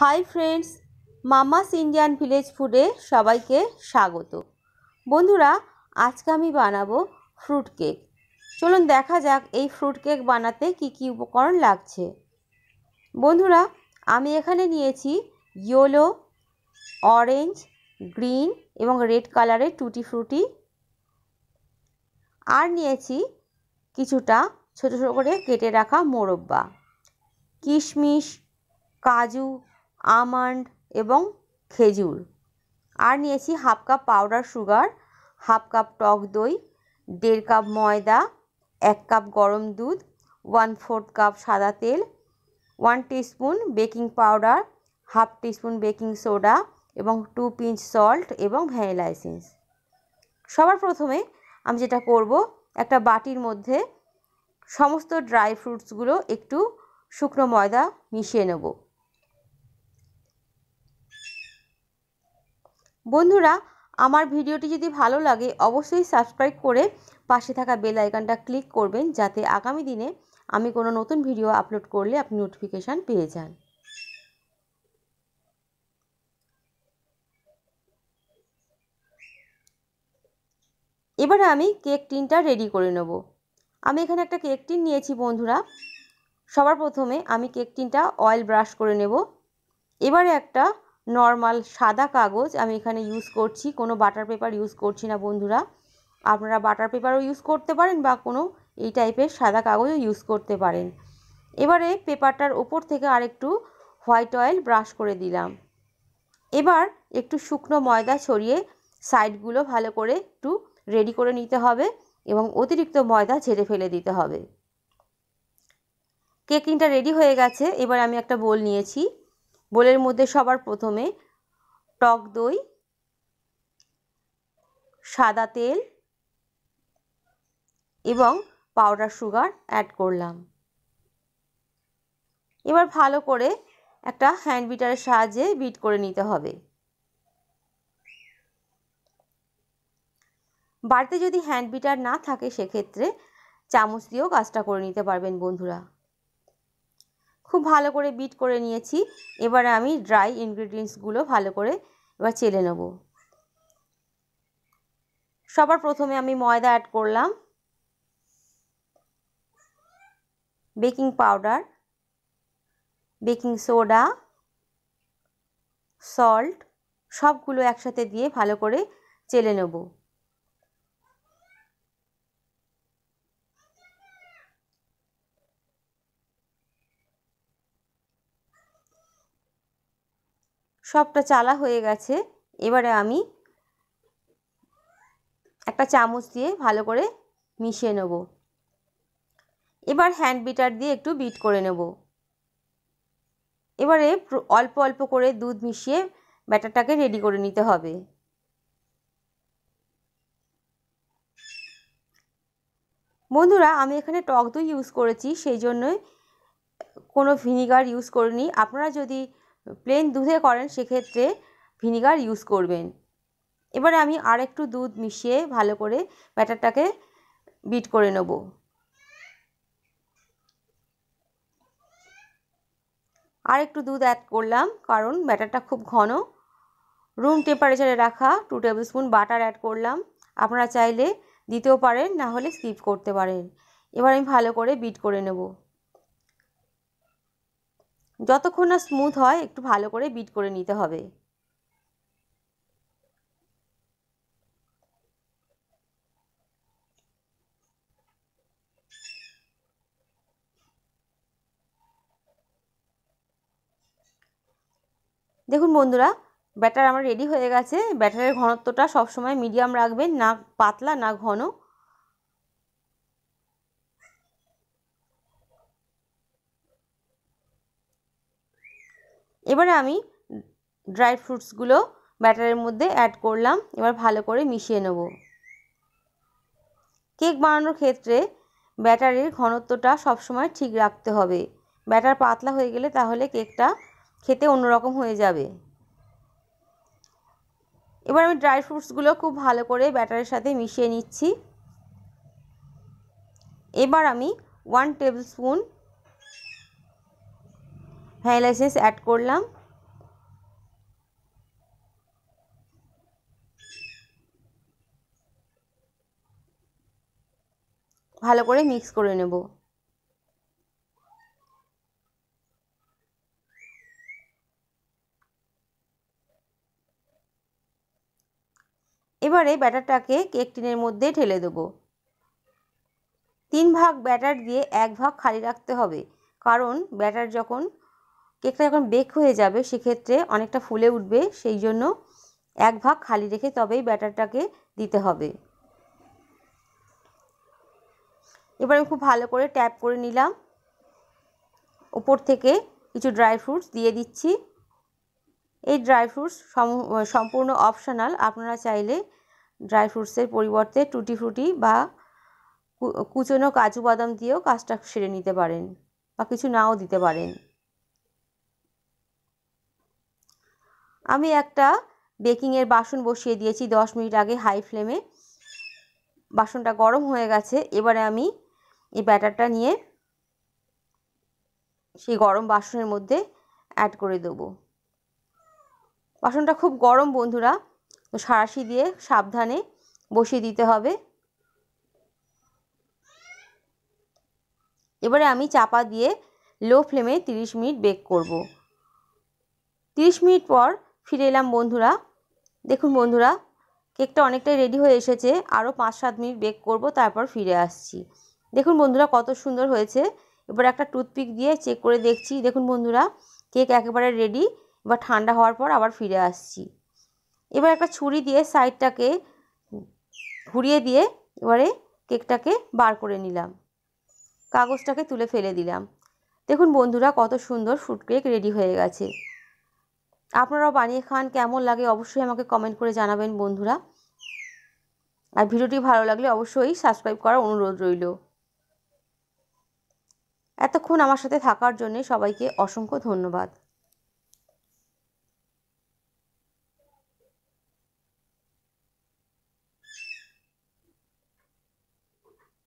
high friends Mama's Indian village ফুডে সবাইকে স্বাগত বন্ধুরা আজকে আমি বানাবো ফ্রুট কেক চলুন দেখা যাক এই ফ্রুট কেক বানাতে কি কি উপকরণ লাগছে বন্ধুরা আমি এখানে নিয়েছি ইয়েলো অরেঞ্জ গ্রিন এবং রেড কালারের টুটি ফ্রুটি আর নিয়েছি কিছুটা ছোটো ছোটো করে কেটে রাখা মোরব্বা কিশমিশ কাজু আমন্ড এবং খেজুর আর নিয়েছি half cup powder sugar half cup টক দই দেড় কাপ ময়দা এক কাপ গরম দুধ ওয়ান ফোর্থ কাপ সাদা তেল one teaspoon baking powder half teaspoon baking soda এবং টু পিঞ্চ সল্ট এবং ভ্যানিলা এসেন্স সবার প্রথমে আমি যেটা করব একটা বাটির মধ্যে সমস্ত ড্রাই ফ্রুটসগুলো একটু শুকনো ময়দা মিশিয়ে নেবো বন্ধুরা আমার ভিডিওটি যদি ভালো লাগে অবশ্যই সাবস্ক্রাইব করে পাশে থাকা বেল আইকনটা ক্লিক করবেন যাতে আগামী দিনে আমি কোনো নতুন ভিডিও আপলোড করলে আপনি নোটিফিকেশান পেয়ে যান এবারে আমি কেক টিনটা রেডি করে নেব আমি এখানে একটা কেক টিন নিয়েছি বন্ধুরা সবার প্রথমে আমি কেক টিনটা অয়েল ব্রাশ করে নেব এবারে একটা নর্মাল সাদা কাগজ আমি এখানে ইউজ করছি কোনো বাটার পেপার ইউজ করছি না বন্ধুরা আপনারা বাটার পেপারও ইউজ করতে পারেন বা কোনো এই টাইপের সাদা কাগজও ইউজ করতে পারেন এবারে পেপারটার ওপর থেকে আরেকটু হোয়াইট অয়েল ব্রাশ করে দিলাম এবার একটু শুকনো ময়দা ছড়িয়ে সাইডগুলো ভালো করে একটু রেডি করে নিতে হবে এবং অতিরিক্ত ময়দা ঝেড়ে ফেলে দিতে হবে কেকিংটা রেডি হয়ে গেছে এবার আমি একটা বোল নিয়েছি বোলের মধ্যে সবার প্রথমে টক দই সাদা তেল এবং পাউডার সুগার অ্যাড করলাম এবার ভালো করে একটা হ্যান্ড বিটারের সাহায্যে বিট করে নিতে হবে বাড়িতে যদি হ্যান্ড বিটার না থাকে সেক্ষেত্রে চামচ দিয়েও কাজটা করে নিতে পারবেন বন্ধুরা খুব ভালো করে বিট করে নিয়েছি এবারে আমি ড্রাই ইনগ্রিডিয়েন্টসগুলো ভালো করে এবার চেলে নেব সবার প্রথমে আমি ময়দা অ্যাড করলাম baking powder baking soda salt সবগুলো একসাথে দিয়ে ভালো করে চেলে নেবো সবটা চালা হয়ে গেছে এবারে আমি একটা চামচ দিয়ে ভালো করে মিশিয়ে নেব এবার হ্যান্ড বিটার দিয়ে একটু বিট করে নেব এবারে অল্প অল্প করে দুধ মিশিয়ে ব্যাটারটাকে রেডি করে নিতে হবে বন্ধুরা আমি এখানে টক দই ইউজ করেছি সেই জন্যই কোনো ভিনিগার ইউজ করিনি আপনারা যদি প্লেন দুধে করেন সেক্ষেত্রে ভিনিগার ইউজ করবেন এবারে আমি আর একটু দুধ মিশিয়ে ভালো করে ব্যাটারটাকে বিট করে নেব আর একটু দুধ অ্যাড করলাম কারণ ব্যাটারটা খুব ঘন রুম টেম্পারেচারে রাখা two tablespoon butter add করলাম আপনারা চাইলে দিতেও পারেন না হলে স্কিপ করতে পারেন এবার আমি ভালো করে বিট করে নেবো যতক্ষণ না স্মুথ হয় একটু ভালো করে বিট করে নিতে হবে দেখুন বন্ধুরা ব্যাটার আমার রেডি হয়ে গেছে ব্যাটারের ঘনত্বটা সবসময় মিডিয়াম রাখবেন না পাতলা না ঘন এবারে আমি ড্রাই ফ্রুটসগুলো ব্যাটারের মধ্যে অ্যাড করলাম এবার ভালো করে মিশিয়ে নেব কেক বানানোর ক্ষেত্রে ব্যাটারের ঘনত্বটা সবসময় ঠিক রাখতে হবে ব্যাটার পাতলা হয়ে গেলে তাহলে কেকটা খেতে অন্যরকম হয়ে যাবে এবার আমি ড্রাই ফ্রুটসগুলো খুব ভালো করে ব্যাটারের সাথে মিশিয়ে নিচ্ছি এবার আমি one tablespoon vanilla add করলাম ভালো করে মিক্স করে নেব এবারে ব্যাটারটাকে কেক টিনের মধ্যে ঠেলে দেব তিন ভাগ ব্যাটার দিয়ে এক ভাগ খালি রাখতে হবে কারণ ব্যাটার যখন কেকটা যখন বেক হয়ে যাবে সেক্ষেত্রে অনেকটা ফুলে উঠবে সেই জন্য এক ভাগ খালি রেখে তবেই ব্যাটারটাকে দিতে হবে এবার আমি খুব ভালো করে ট্যাপ করে নিলাম ওপর থেকে কিছু ড্রাই ফ্রুটস দিয়ে দিচ্ছি এই ড্রাই ফ্রুটস সম্পূর্ণ অপশনাল আপনারা চাইলে ড্রাই ফ্রুটসের পরিবর্তে টুটি ফ্রুটি বা কুচনো কাজু বাদাম দিয়েও কাজটা সেরে নিতে পারেন বা কিছু নাও দিতে পারেন আমি একটা বেকিংয়ের বাসন বসিয়ে দিয়েছি 10 মিনিট আগে হাই ফ্লেমে বাসনটা গরম হয়ে গেছে এবারে আমি এই ব্যাটারটা নিয়ে সেই গরম বাসনের মধ্যে অ্যাড করে দেবো বাসনটা খুব গরম বন্ধুরা তো সারাশি দিয়ে সাবধানে বসিয়ে দিতে হবে এবারে আমি চাপা দিয়ে লো ফ্লেমে 30 মিনিট বেক করব 30 মিনিট পর ফিরে এলাম বন্ধুরা দেখুন বন্ধুরা কেকটা অনেকটাই রেডি হয়ে এসেছে আরও পাঁচ সাত মিনিট বেক করব তারপর ফিরে আসছি দেখুন বন্ধুরা কত সুন্দর হয়েছে এবার একটা টুথপিক দিয়ে চেক করে দেখছি দেখুন বন্ধুরা কেক একেবারে রেডি এবার ঠান্ডা হওয়ার পর আবার ফিরে আসছি এবার একটা ছুরি দিয়ে সাইডটাকে ঘুরিয়ে দিয়ে এবারে কেকটাকে বার করে নিলাম কাগজটাকে তুলে ফেলে দিলাম দেখুন বন্ধুরা কত সুন্দর ফুট কেক রেডি হয়ে গেছে আপনারাও বানিয়ে খান কেমন লাগে অবশ্যই আমাকে কমেন্ট করে জানাবেন বন্ধুরা আর ভিডিওটি ভালো লাগলে অবশ্যই সাবস্ক্রাইব করার অনুরোধ রইল এতক্ষণ আমার সাথে থাকার জন্য সবাইকে অসংখ্য ধন্যবাদ